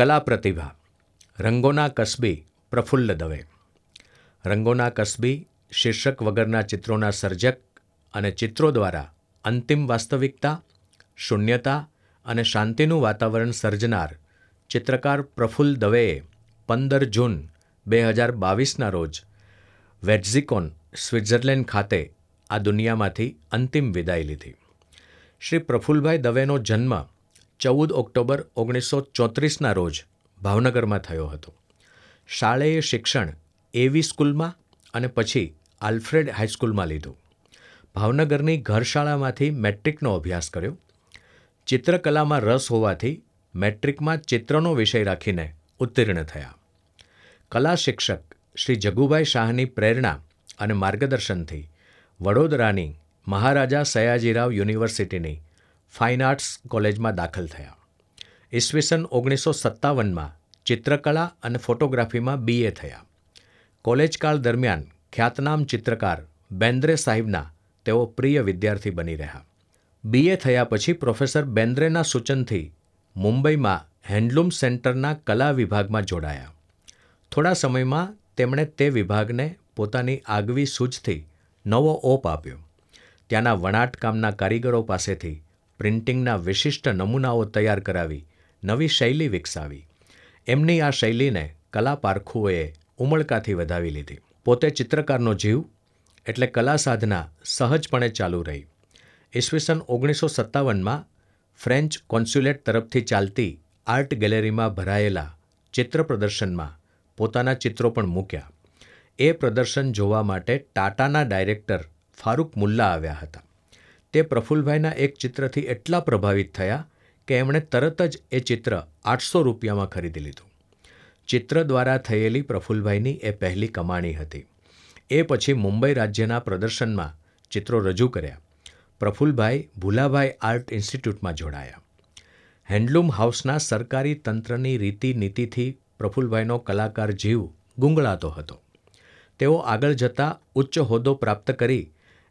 કલા પ્રતિભા રંગોના કસબી પ્રફુલ્લ દવે રંગોના કસબી શીર્ષક વગરના ચિત્રોના સર્જક અને ચિત્રો દ્વારા અંતિમ વાસ્તવિકતા શૂન્યતા અને શાંતિનું વાતાવરણ સર્જનાર ચિત્રકાર પ્રફુલ્લ દવેએ પંદર જૂન બે હજાર બાવીસના રોજ વેટઝિકોન સ્વિટ્ઝરલેન્ડ ખાતે આ દુનિયામાંથી અંતિમ વિદાય લીધી શ્રી પ્રફુલભાઈ દવેનો જન્મ ચૌદ ઓક્ટોબર ઓગણીસો ચોત્રીસના રોજ ભાવનગરમાં થયો હતો શાળાએ શિક્ષણ એવી સ્કૂલમાં અને પછી આલ્ફ્રેડ હાઈસ્કૂલમાં લીધું ભાવનગરની ઘરશાળામાંથી મેટ્રિકનો અભ્યાસ કર્યો ચિત્રકલામાં રસ હોવાથી મેટ્રિકમાં ચિત્રનો વિષય રાખીને ઉત્તીર્ણ થયા કલા શિક્ષક શ્રી જગુભાઈ શાહની પ્રેરણા અને માર્ગદર્શનથી વડોદરાની મહારાજા સયાજીરાવ યુનિવર્સિટીની ફાઇન આર્ટ્સ કોલેજમાં દાખલ થયા ઈસવીસન ઓગણીસો સત્તાવનમાં ચિત્રકલા અને ફોટોગ્રાફીમાં બીએ થયા કોલેજકાળ દરમિયાન ખ્યાતનામ ચિત્રકાર બેન્દ્રે સાહેબના તેઓ પ્રિય વિદ્યાર્થી બની રહ્યા બીએ થયા પછી પ્રોફેસર બેન્દ્રેના સૂચનથી મુંબઈમાં હેન્ડલૂમ સેન્ટરના કલા વિભાગમાં જોડાયા થોડા સમયમાં તેમણે તે વિભાગને પોતાની આગવી સૂઝથી નવો ઓપ આપ્યો ત્યાંના વણાટકામના કારીગરો પાસેથી પ્રિન્ટિંગના વિશિષ્ટ નમૂનાઓ તૈયાર કરાવી નવી શૈલી વિકસાવી એમની આ શૈલીને કલા પારખુઓએ ઉમળકાથી વધાવી લીધી પોતે ચિત્રકારનો જીવ એટલે કલા સાધના સહજપણે ચાલુ રહી ઈસવીસન ઓગણીસો સત્તાવનમાં ફ્રેન્ચ કોન્સ્યુલેટ તરફથી ચાલતી આર્ટ ગેલેરીમાં ભરાયેલા ચિત્ર પ્રદર્શનમાં પોતાના ચિત્રો પણ મૂક્યા એ પ્રદર્શન જોવા માટે ટાટાના ડાયરેક્ટર ફારૂક મુલ્લા આવ્યા હતા તે પ્રફુલભાઈના એક ચિત્રથી એટલા પ્રભાવિત થયા કે એમણે તરત જ એ ચિત્ર આઠસો રૂપિયામાં ખરીદી લીધું ચિત્ર દ્વારા થયેલી પ્રફુલભાઈની એ પહેલી કમાણી હતી એ પછી મુંબઈ રાજ્યના પ્રદર્શનમાં ચિત્રો રજૂ કર્યા પ્રફુલભાઈ ભુલાભાઈ આર્ટ ઇન્સ્ટિટ્યૂટમાં જોડાયા હેન્ડલૂમ હાઉસના સરકારી તંત્રની રીતિ નીતિથી પ્રફુલભાઈનો કલાકાર જીવ ગુંગળાતો હતો તેઓ આગળ જતાં ઉચ્ચ હોદ્દો પ્રાપ્ત કરી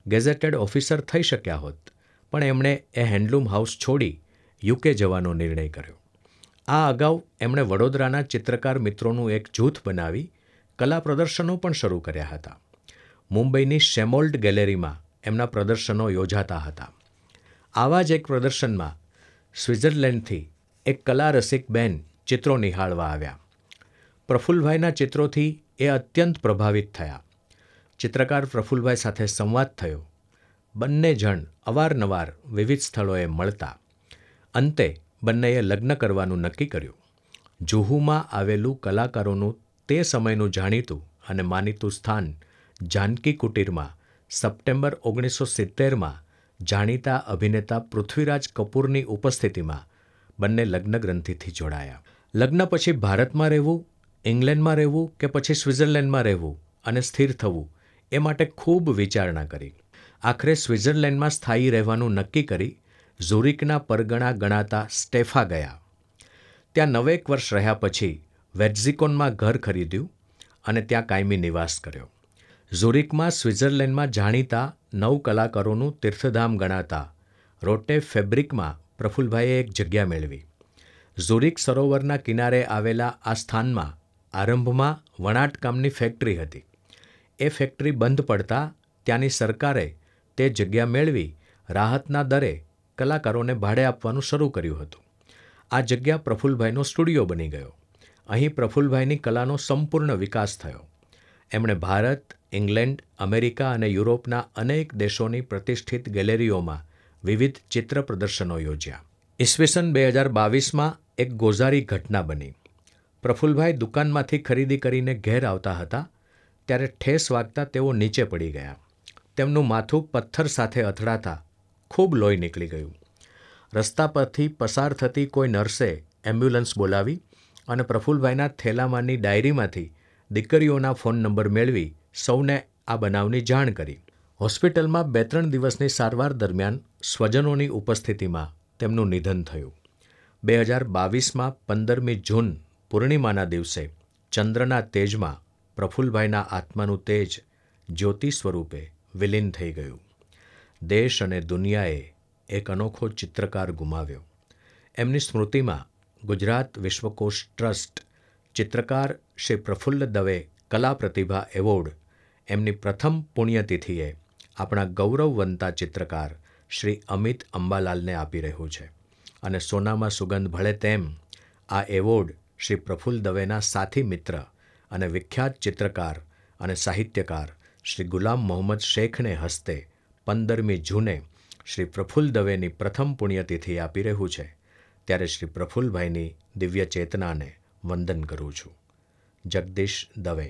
ગેઝેટેડ ઓફિસર થઈ શક્યા હોત પણ એમણે એ હેન્ડલૂમ હાઉસ છોડી યુકે જવાનો નિર્ણય કર્યો આ અગાઉ એમણે વડોદરાના ચિત્રકાર મિત્રોનું એક જૂથ બનાવી કલા પ્રદર્શનો પણ શરૂ કર્યા હતા મુંબઈની શેમોલ્ડ ગેલેરીમાં એમના પ્રદર્શનો યોજાતા હતા આવા જ એક પ્રદર્શનમાં સ્વિટ્ઝરલેન્ડથી એક કલા રસિક બેન ચિત્રો નિહાળવા આવ્યા પ્રફુલ્લભાઈના ચિત્રોથી એ અત્યંત પ્રભાવિત થયા ચિત્રકાર પ્રફુલભાઈ સાથે સંવાદ થયો બંને જણ અવારનવાર વિવિધ સ્થળોએ મળતા અંતે બંનેએ લગ્ન કરવાનું નક્કી કર્યું જુહુમાં આવેલું કલાકારોનું તે સમયનું જાણીતું અને માનીતું સ્થાન જાનકી કુટીરમાં સપ્ટેમ્બર ઓગણીસો સિત્તેરમાં જાણીતા અભિનેતા પૃથ્વીરાજ કપૂરની ઉપસ્થિતિમાં બંને લગ્ન ગ્રંથિથી જોડાયા લગ્ન પછી ભારતમાં રહેવું ઇંગ્લેન્ડમાં રહેવું કે પછી સ્વિટ્ઝરલેન્ડમાં રહેવું અને સ્થિર થવું એ માટે ખૂબ વિચારણા કરી આખરે સ્વિટ્ઝરલેન્ડમાં સ્થાયી રહેવાનું નક્કી કરી ઝુરિકના પરગણા ગણાતા સ્ટેફા ગયા ત્યાં નવેક વર્ષ રહ્યા પછી વેટઝિકોનમાં ઘર ખરીદ્યું અને ત્યાં કાયમી નિવાસ કર્યો ઝુરિકમાં સ્વિટ્ઝરલેન્ડમાં જાણીતા નવ કલાકારોનું તીર્થધામ ગણાતા રોટે ફેબ્રિકમાં પ્રફુલભાઈએ એક જગ્યા મેળવી ઝુરિક સરોવરના કિનારે આવેલા આ સ્થાનમાં આરંભમાં વણાટકામની ફેક્ટરી હતી એ ફેક્ટરી બંધ પડતા ત્યાંની સરકારે તે જગ્યા મેળવી રાહતના દરે કલાકારોને ભાડે આપવાનું શરૂ કર્યું હતું આ જગ્યા પ્રફુલભાઈનો સ્ટુડિયો બની ગયો અહીં પ્રફુલભાઈની કલાનો સંપૂર્ણ વિકાસ થયો એમણે ભારત ઇંગ્લેન્ડ અમેરિકા અને યુરોપના અનેક દેશોની પ્રતિષ્ઠિત ગેલેરીઓમાં વિવિધ ચિત્ર પ્રદર્શનો યોજ્યા ઈસવીસન બે હજાર બાવીસમાં એક ગોઝારી ઘટના બની પ્રફુલભાઈ દુકાનમાંથી ખરીદી કરીને ઘેર આવતા હતા ત્યારે ઠેસ વાગતા તેઓ નીચે પડી ગયા તેમનું માથું પથ્થર સાથે અથડાતા ખૂબ લોહી નીકળી ગયું રસ્તા પરથી પસાર થતી કોઈ નર્સે એમ્બ્યુલન્સ બોલાવી અને પ્રફુલભાઈના થેલામાંની ડાયરીમાંથી દીકરીઓના ફોન નંબર મેળવી સૌને આ બનાવની જાણ કરી હોસ્પિટલમાં બે ત્રણ દિવસની સારવાર દરમિયાન સ્વજનોની ઉપસ્થિતિમાં તેમનું નિધન થયું બે હજાર બાવીસમાં પંદરમી જૂન પૂર્ણિમાના દિવસે ચંદ્રના તેજમાં પ્રફુલ્લભાઈના આત્માનું તેજ જ્યોતિ સ્વરૂપે વિલીન થઈ ગયું દેશ અને દુનિયાએ એક અનોખો ચિત્રકાર ગુમાવ્યો એમની સ્મૃતિમાં ગુજરાત વિશ્વકોશ ટ્રસ્ટ ચિત્રકાર શ્રી પ્રફુલ્લ દવે કલા પ્રતિભા એવોર્ડ એમની પ્રથમ પુણ્યતિથિએ આપણા ગૌરવવંતા ચિત્રકાર શ્રી અમિત અંબાલાલને આપી રહ્યું છે અને સોનામાં સુગંધ ભળે તેમ આ એવોર્ડ શ્રી પ્રફુલ્લ દવેના સાથી મિત્ર અને વિખ્યાત ચિત્રકાર અને સાહિત્યકાર શ્રી ગુલામ મોહમ્મદ શેખને હસ્તે પંદરમી જૂને શ્રી પ્રફુલ્લ દવેની પ્રથમ પુણ્યતિથિ આપી રહ્યું છે ત્યારે શ્રી પ્રફુલભાઈની દિવ્ય ચેતનાને વંદન કરું છું જગદીશ દવે